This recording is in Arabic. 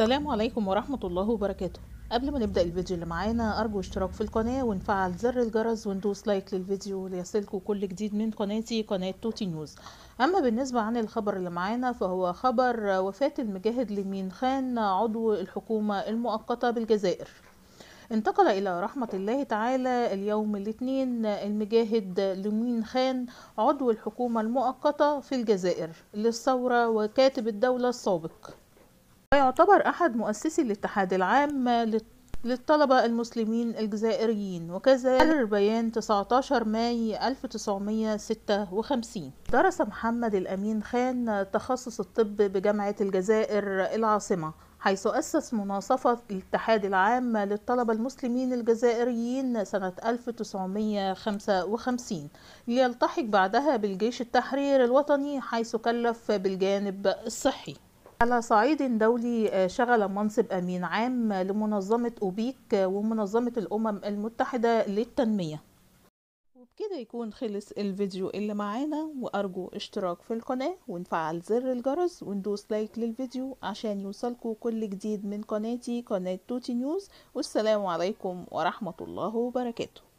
السلام عليكم ورحمة الله وبركاته قبل ما نبدأ الفيديو اللي معانا أرجو اشتراك في القناة ونفعل زر الجرس وندوس لايك للفيديو ليصلكوا كل جديد من قناتي قناة توتي نيوز أما بالنسبة عن الخبر اللي معانا فهو خبر وفاة المجاهد لمين خان عضو الحكومة المؤقتة بالجزائر انتقل إلى رحمة الله تعالى اليوم الاثنين المجاهد لمين خان عضو الحكومة المؤقتة في الجزائر للثورة وكاتب الدولة السابق ويعتبر أحد مؤسسي الاتحاد العام للطلبة المسلمين الجزائريين وكذا قرر بيان 19 ماي 1956 درس محمد الأمين خان تخصص الطب بجامعة الجزائر العاصمة حيث أسس مناصفة الاتحاد العام للطلبة المسلمين الجزائريين سنة 1955 ليلتحق بعدها بالجيش التحرير الوطني حيث كلف بالجانب الصحي على صعيد دولي آه، شغل منصب أمين عام لمنظمة أوبيك آه، ومنظمة الأمم المتحدة للتنمية وبكده يكون خلص الفيديو اللي معانا وأرجو اشتراك في القناة ونفعل زر الجرس وندوس لايك للفيديو عشان يوصلكوا كل جديد من قناتي قناة توتي نيوز والسلام عليكم ورحمة الله وبركاته